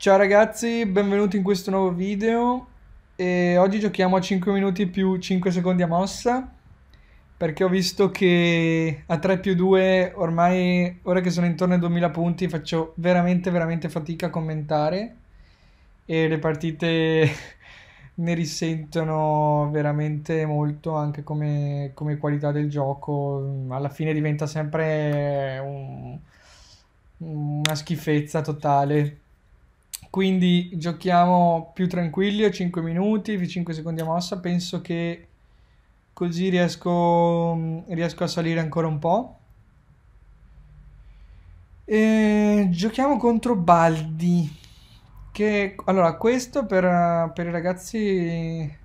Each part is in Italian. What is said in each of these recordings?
Ciao ragazzi, benvenuti in questo nuovo video e oggi giochiamo a 5 minuti più 5 secondi a mossa perché ho visto che a 3 più 2 ormai ora che sono intorno ai 2000 punti faccio veramente veramente fatica a commentare e le partite ne risentono veramente molto anche come, come qualità del gioco alla fine diventa sempre un, una schifezza totale quindi giochiamo più tranquilli a 5 minuti, 5 secondi a mossa. Penso che così riesco, riesco a salire ancora un po'. E giochiamo contro Baldi. Che allora, questo per, per i ragazzi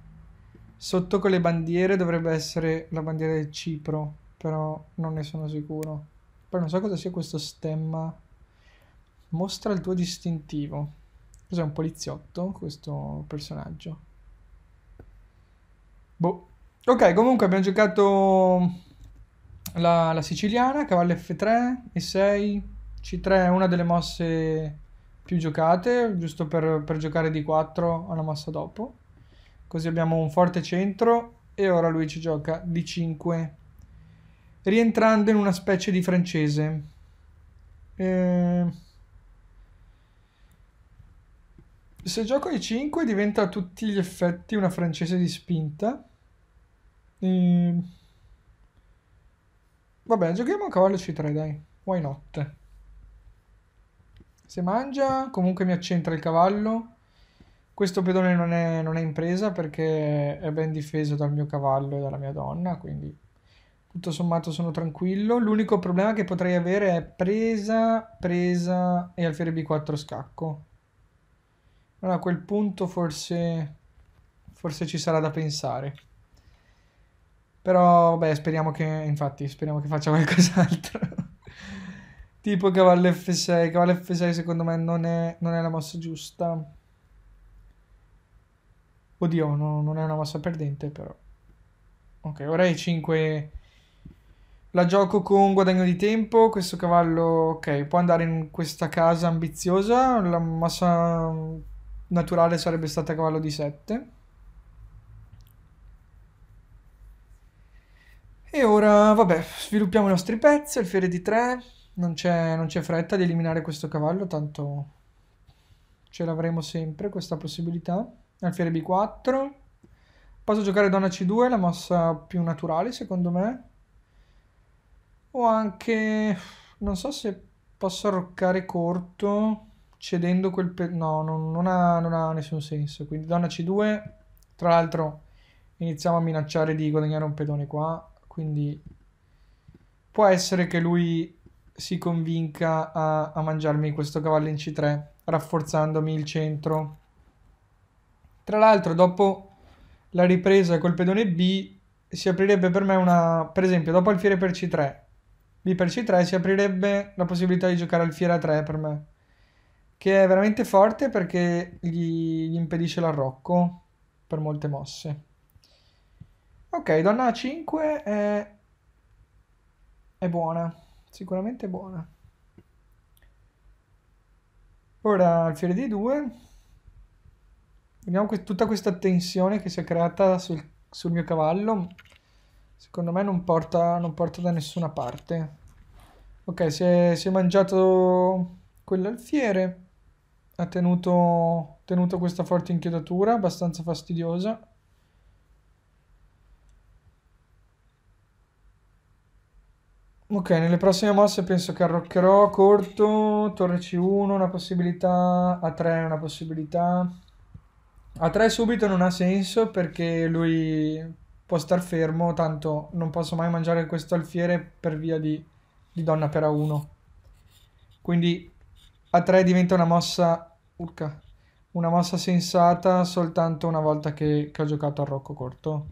sotto con le bandiere dovrebbe essere la bandiera del Cipro, però non ne sono sicuro. Poi non so cosa sia questo stemma. Mostra il tuo distintivo. Cos'è un poliziotto questo personaggio? Boh. Ok, comunque abbiamo giocato la, la siciliana, cavallo F3, E6, C3 è una delle mosse più giocate, giusto per, per giocare di 4 alla mossa dopo. Così abbiamo un forte centro e ora lui ci gioca di 5 rientrando in una specie di francese. Eh, Se gioco ai 5 diventa a tutti gli effetti una francese di spinta. E... Ehm. Vabbè, giochiamo a cavallo C3, dai. Why not? Se mangia, comunque mi accentra il cavallo. Questo pedone non è, non è in presa perché è ben difeso dal mio cavallo e dalla mia donna, quindi tutto sommato sono tranquillo. L'unico problema che potrei avere è presa, presa e alfiere B4 scacco. Allora a quel punto forse, forse ci sarà da pensare. Però, beh, speriamo che, infatti, speriamo che faccia qualcos'altro. tipo cavallo F6. Cavallo F6 secondo me non è, non è la mossa giusta. Oddio, no, non è una mossa perdente, però. Ok, ora E5. La gioco con guadagno di tempo. Questo cavallo, ok, può andare in questa casa ambiziosa. La mossa naturale sarebbe stata cavallo di 7. E ora, vabbè, sviluppiamo i nostri pezzi, alfiere di 3, non c'è fretta di eliminare questo cavallo, tanto ce l'avremo sempre questa possibilità. Alfiere B4, posso giocare donna C2, la mossa più naturale secondo me. O anche, non so se posso arroccare corto cedendo quel... Pe- no, non, non, ha, non, ha, nessun senso. Quindi donna C2, tra l'altro iniziamo a minacciare di guadagnare un pedone qua, quindi può essere che lui si convinca a, a mangiarmi questo cavallo in C3, rafforzandomi il centro. Tra l'altro dopo la ripresa col pedone B si aprirebbe per me una... per esempio dopo alfiere per C3, B per C3 si aprirebbe la possibilità di giocare alfiere a 3 per me che è veramente forte perché gli, gli impedisce l'arrocco per molte mosse. Ok, donna a 5 è, è buona, sicuramente buona. Ora alfiere di 2. Vediamo que- tutta questa tensione che si è creata sul, sul mio cavallo. Secondo me non porta, non porta da nessuna parte. Ok, si è, si è mangiato quell'alfiere ha tenuto, tenuto questa forte inchiodatura abbastanza fastidiosa. Ok, nelle prossime mosse penso che arroccherò corto, torre C1 una possibilità, A3 una possibilità. A3 subito non ha senso perché lui può star fermo, tanto non posso mai mangiare questo alfiere per via di, di donna per A1. Quindi a 3 diventa una mossa. Urca. Una mossa sensata soltanto una volta che, che ho giocato a Rocco Corto.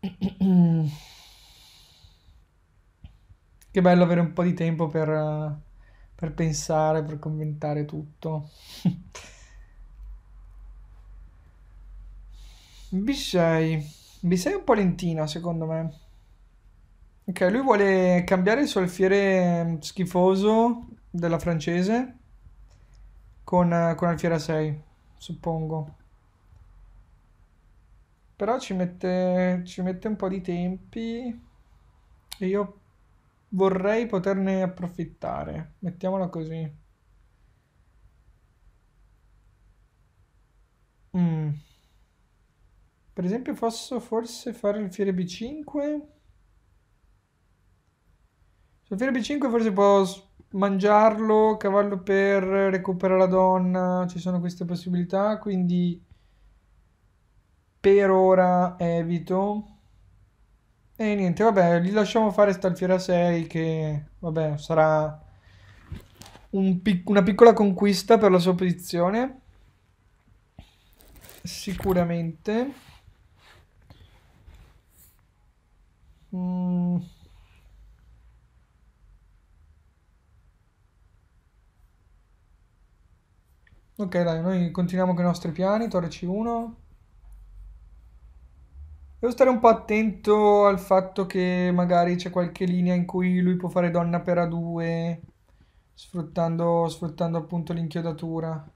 Che bello avere un po' di tempo per, per pensare, per commentare tutto. B6. B6 è un po' lentino, secondo me. Ok, lui vuole cambiare il suo alfiere mm, schifoso della francese con, eh, con alfiera 6, suppongo. Però ci mette, ci mette un po' di tempi e io vorrei poterne approfittare. Mettiamola così. Mm. Per esempio posso forse fare il fiere B5 Sofia B5 forse può mangiarlo, cavallo per recuperare la donna, ci sono queste possibilità, quindi per ora evito. E niente, vabbè, gli lasciamo fare sta alfiera 6 che, vabbè, sarà un pic una piccola conquista per la sua posizione. Sicuramente. Mm. Ok, dai, noi continuiamo con i nostri piani, torre C1. Devo stare un po' attento al fatto che magari c'è qualche linea in cui lui può fare donna per A2, sfruttando, sfruttando appunto l'inchiodatura.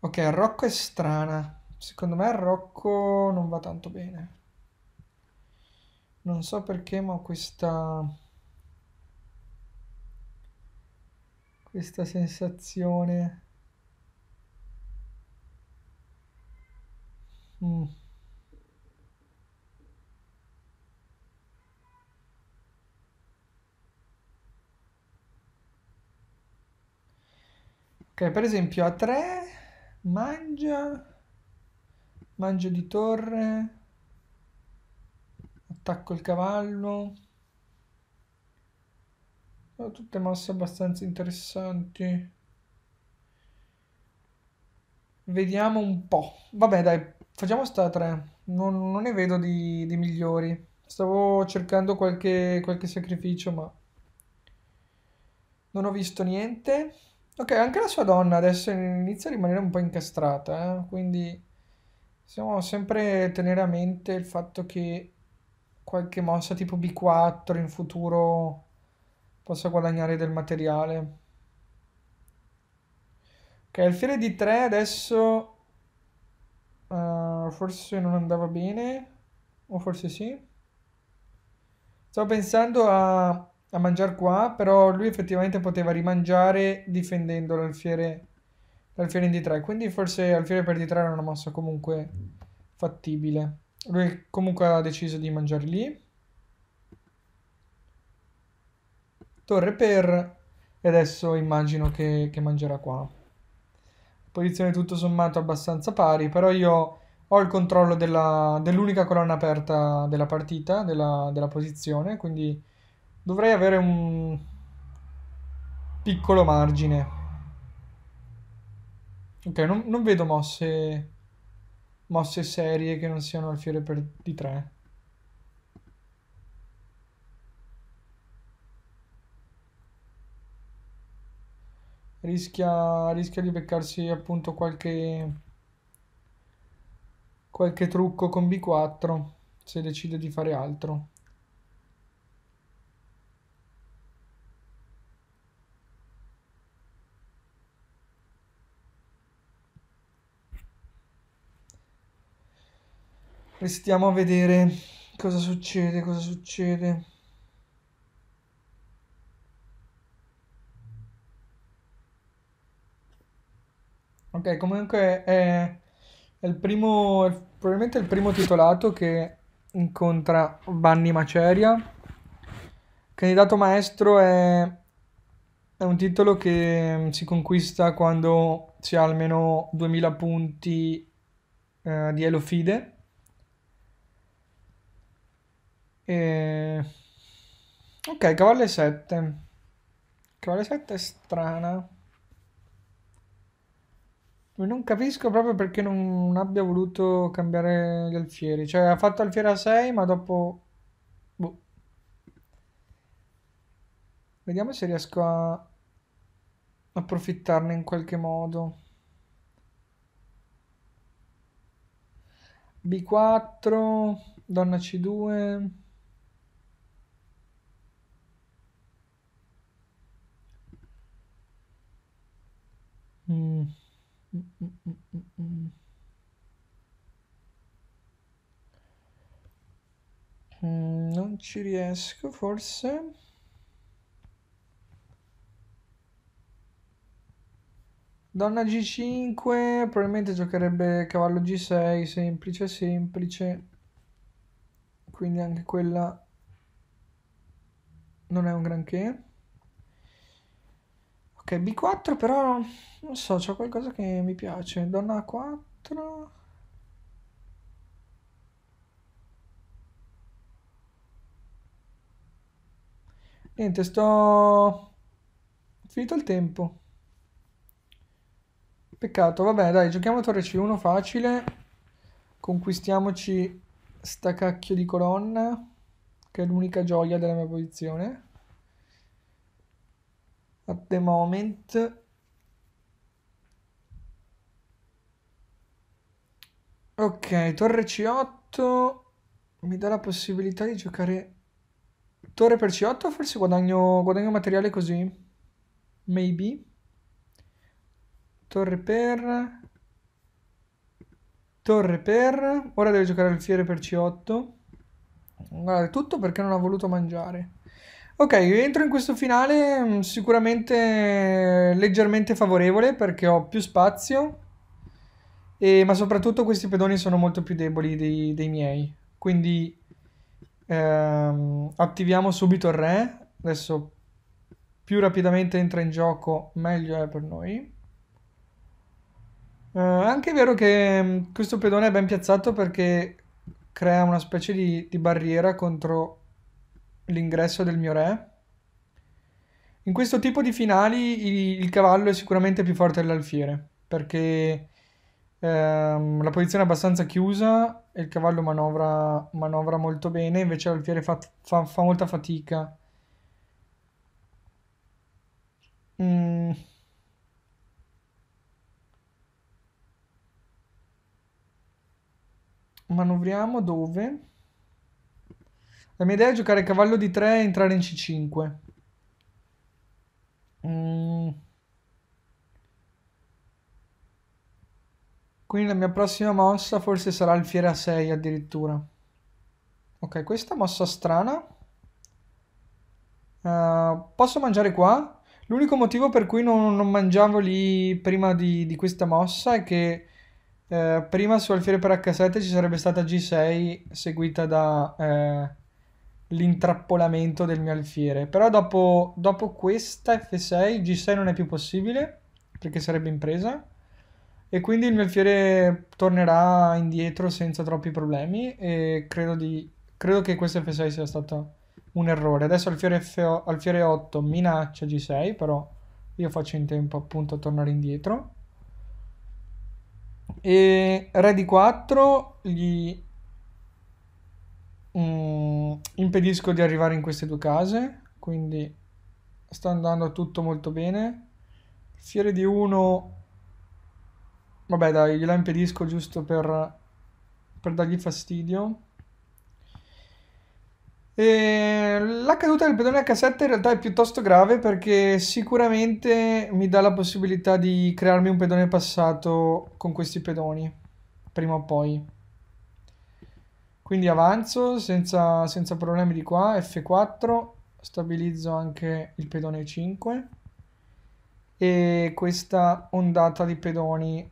Ok, Rocco è strana. Secondo me Rocco non va tanto bene. Non so perché, ma questa... questa sensazione mm. ok per esempio a 3 mangia mangio di torre attacco il cavallo Ah, tutte mosse abbastanza interessanti. Vediamo un po'. Vabbè, dai, facciamo sta 3. Non, non, ne vedo di, di migliori. Stavo cercando qualche, qualche sacrificio, ma... Non ho visto niente. Ok, anche la sua donna adesso inizia a rimanere un po' incastrata, eh? quindi dobbiamo sempre tenere a mente il fatto che qualche mossa tipo B4 in futuro Posso guadagnare del materiale. Ok, alfiere di 3 adesso uh, forse non andava bene, o forse sì. Stavo pensando a, a mangiare qua, però lui effettivamente poteva rimangiare difendendo l'alfiere l'alfiere in D3, quindi forse alfiere per D3 era una mossa comunque fattibile. Lui comunque ha deciso di mangiare lì. torre per e adesso immagino che, che mangerà qua posizione tutto sommato abbastanza pari però io ho il controllo della, dell'unica colonna aperta della partita della, della posizione quindi dovrei avere un piccolo margine ok non, non vedo mosse mosse serie che non siano alfiere per di 3 rischia, rischia di beccarsi appunto qualche, qualche trucco con B4 se decide di fare altro. Restiamo a vedere cosa succede, cosa succede. Ok, comunque è, eh, è il primo, è probabilmente il primo titolato che incontra Vanni Maceria. Candidato maestro è, è un titolo che mm, si conquista quando si ha almeno 2000 punti eh, di Elofide. E... Ok, cavallo 7. Cavallo 7 è strana non capisco proprio perché non abbia voluto cambiare gli alfieri. Cioè, ha fatto alfiere a 6, ma dopo... Boh. Vediamo se riesco a approfittarne in qualche modo. B4, donna C2... Mm, non ci riesco, forse. Donna G5, probabilmente giocherebbe cavallo G6, semplice, semplice. Quindi anche quella non è un granché. Ok, B4 però non so, c'è qualcosa che mi piace. Donna A4. Niente, sto... Finito il tempo. Peccato, vabbè dai, giochiamo a torre C1 facile. Conquistiamoci sta cacchio di colonna, che è l'unica gioia della mia posizione at the moment ok torre c8 mi dà la possibilità di giocare torre per c8 forse guadagno, guadagno materiale così maybe torre per torre per ora deve giocare alfiere per c8 guarda tutto perché non ha voluto mangiare Ok, entro in questo finale mm, sicuramente leggermente favorevole perché ho più spazio, e, ma soprattutto questi pedoni sono molto più deboli dei, dei miei. Quindi ehm, attiviamo subito il re. Adesso più rapidamente entra in gioco, meglio è per noi. Eh, anche è vero che mm, questo pedone è ben piazzato perché crea una specie di, di barriera contro l'ingresso del mio re. In questo tipo di finali il, il cavallo è sicuramente più forte dell'alfiere, perché ehm, la posizione è abbastanza chiusa e il cavallo manovra, manovra molto bene, invece l'alfiere fa, fa, fa molta fatica. Mm. Manovriamo dove? La mia idea è giocare cavallo di 3 e entrare in C5. Mm. Quindi la mia prossima mossa forse sarà il fiere a 6 addirittura. Ok, questa mossa strana. Uh, posso mangiare qua? L'unico motivo per cui non, non mangiavo lì prima di, di, questa mossa è che eh, prima su alfiere per H7 ci sarebbe stata G6 seguita da... Eh, l'intrappolamento del mio alfiere. Però dopo, dopo questa F6, G6 non è più possibile, perché sarebbe in presa. E quindi il mio alfiere tornerà indietro senza troppi problemi e credo, di, credo che questa F6 sia stato un errore. Adesso alfiere, f alfiere 8 minaccia G6, però io faccio in tempo appunto a tornare indietro. E re di 4 gli Mm, impedisco di arrivare in queste due case, quindi sta andando tutto molto bene. Fiere di 1, vabbè dai, gliela impedisco giusto per, per dargli fastidio. E la caduta del pedone H7 in realtà è piuttosto grave perché sicuramente mi dà la possibilità di crearmi un pedone passato con questi pedoni, prima o poi. Quindi avanzo senza, senza problemi di qua, F4, stabilizzo anche il pedone 5 e questa ondata di pedoni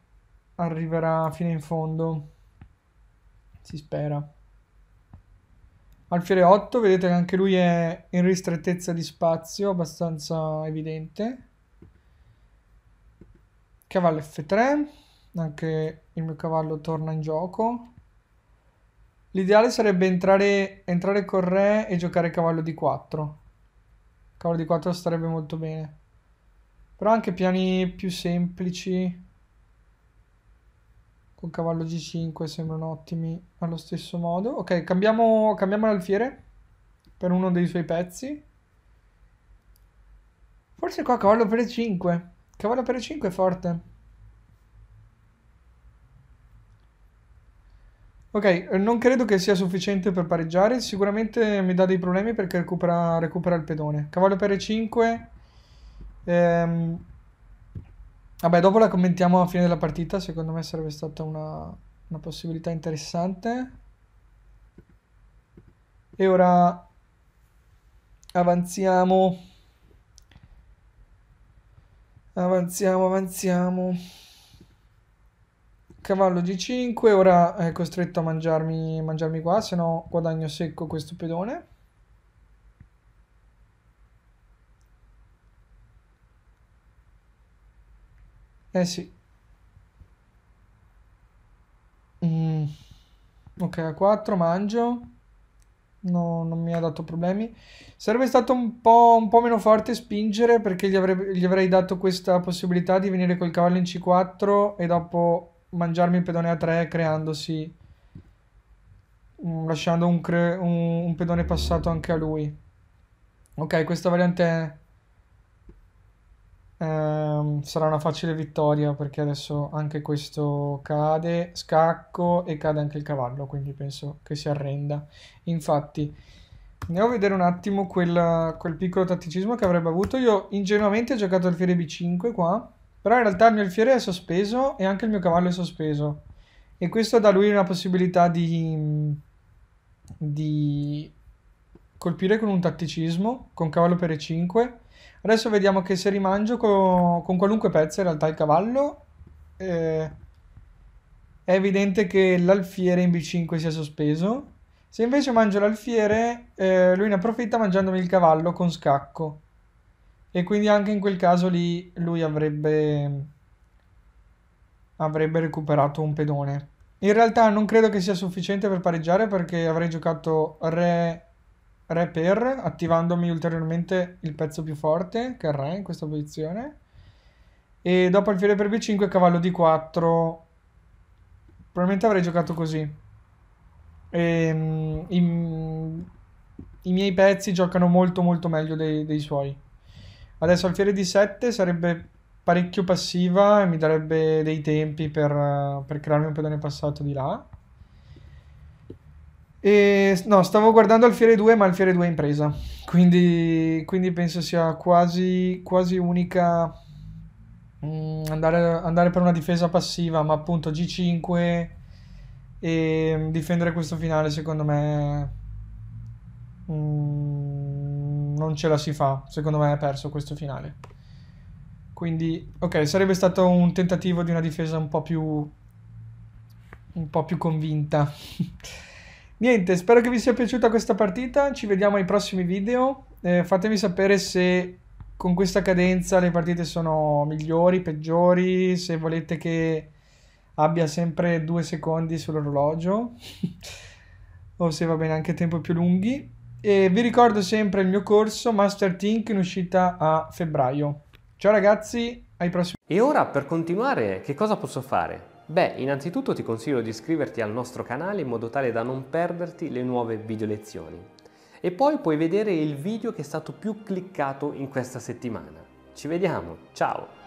arriverà fino in fondo, si spera. Alfiere 8, vedete che anche lui è in ristrettezza di spazio, abbastanza evidente. Cavallo F3, anche il mio cavallo torna in gioco. L'ideale sarebbe entrare, entrare con re e giocare cavallo di 4. Cavallo di 4 starebbe molto bene. Però anche piani più semplici con cavallo G5 sembrano ottimi allo stesso modo. Ok, cambiamo, cambiamo l'alfiere per uno dei suoi pezzi. Forse qua cavallo per 5. Cavallo per 5 è forte. Ok, eh, non credo che sia sufficiente per pareggiare, sicuramente mi dà dei problemi perché recupera, recupera il pedone. Cavallo per E5. Ehm... Vabbè, dopo la commentiamo alla fine della partita, secondo me sarebbe stata una, una possibilità interessante. E ora avanziamo. Avanziamo, avanziamo cavallo g5, ora è costretto a mangiarmi, mangiarmi qua, se no guadagno secco questo pedone. Eh sì. Mm. Ok, a 4 mangio. No, non mi ha dato problemi. Sarebbe stato un po', un po meno forte spingere perché gli, avrebbe, gli avrei dato questa possibilità di venire col cavallo in C4 e dopo mangiarmi il pedone a 3 creandosi lasciando un, cre- un, un, pedone passato anche a lui. Ok, questa variante ehm, sarà una facile vittoria perché adesso anche questo cade, scacco e cade anche il cavallo, quindi penso che si arrenda. Infatti, andiamo a vedere un attimo quella, quel piccolo tatticismo che avrebbe avuto. Io ingenuamente ho giocato al fiere b5 qua però in realtà il mio alfiere è sospeso e anche il mio cavallo è sospeso. E questo dà lui una possibilità di, di colpire con un tatticismo, con cavallo per e5. Adesso vediamo che se rimangio co con qualunque pezzo in realtà il cavallo, eh, è evidente che l'alfiere in b5 sia sospeso. Se invece mangio l'alfiere, eh, lui ne approfitta mangiandomi il cavallo con scacco. E quindi anche in quel caso lì lui avrebbe, avrebbe recuperato un pedone. In realtà non credo che sia sufficiente per pareggiare perché avrei giocato re, re per, attivandomi ulteriormente il pezzo più forte, che è il re in questa posizione. E dopo alfiere per b5 cavallo d4 probabilmente avrei giocato così e, ehm, i, i, miei pezzi giocano molto molto meglio dei, dei suoi Adesso alfiere di 7 sarebbe parecchio passiva e mi darebbe dei tempi per, eh, per crearmi un pedone passato di là. E, no, stavo guardando Alfiere 2, ma Alfiere 2 è in presa. Quindi, quindi penso sia quasi, quasi unica mh, mm, andare, andare, per una difesa passiva, ma appunto G5 e difendere questo finale secondo me... Mh, mm, non ce la si fa. Secondo me ha perso questo finale. Quindi, ok, sarebbe stato un tentativo di una difesa un po' più... un po' più convinta. Niente, spero che vi sia piaciuta questa partita, ci vediamo ai prossimi video. Eh, fatemi sapere se con questa cadenza le partite sono migliori, peggiori, se volete che abbia sempre due secondi sull'orologio o se va bene anche tempo più lunghi. E vi ricordo sempre il mio corso Master Think in uscita a febbraio. Ciao ragazzi, ai prossimi. E ora per continuare, che cosa posso fare? Beh, innanzitutto ti consiglio di iscriverti al nostro canale in modo tale da non perderti le nuove video lezioni. E poi puoi vedere il video che è stato più cliccato in questa settimana. Ci vediamo, ciao!